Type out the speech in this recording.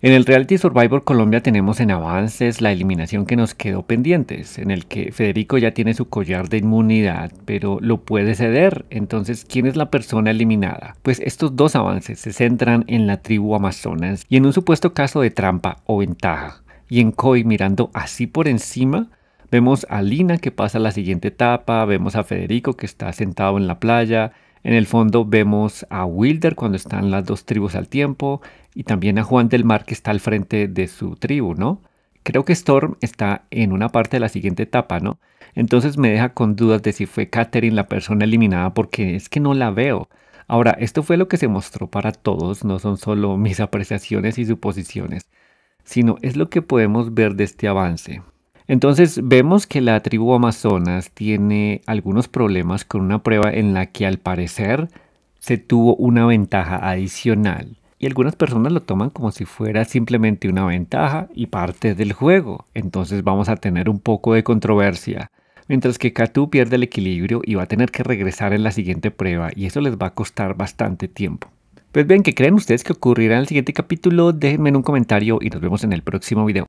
En el Reality Survivor Colombia tenemos en avances la eliminación que nos quedó pendientes, en el que Federico ya tiene su collar de inmunidad, pero lo puede ceder. Entonces, ¿quién es la persona eliminada? Pues estos dos avances se centran en la tribu Amazonas y en un supuesto caso de trampa o ventaja. Y en Koi mirando así por encima, vemos a Lina que pasa a la siguiente etapa, vemos a Federico que está sentado en la playa, en el fondo vemos a Wilder cuando están las dos tribus al tiempo y también a Juan del Mar que está al frente de su tribu, ¿no? Creo que Storm está en una parte de la siguiente etapa, ¿no? Entonces me deja con dudas de si fue Catherine la persona eliminada porque es que no la veo. Ahora, esto fue lo que se mostró para todos, no son solo mis apreciaciones y suposiciones, sino es lo que podemos ver de este avance. Entonces vemos que la tribu Amazonas tiene algunos problemas con una prueba en la que al parecer se tuvo una ventaja adicional. Y algunas personas lo toman como si fuera simplemente una ventaja y parte del juego. Entonces vamos a tener un poco de controversia. Mientras que Katu pierde el equilibrio y va a tener que regresar en la siguiente prueba y eso les va a costar bastante tiempo. Pues bien, ¿qué creen ustedes que ocurrirá en el siguiente capítulo? Déjenme en un comentario y nos vemos en el próximo video.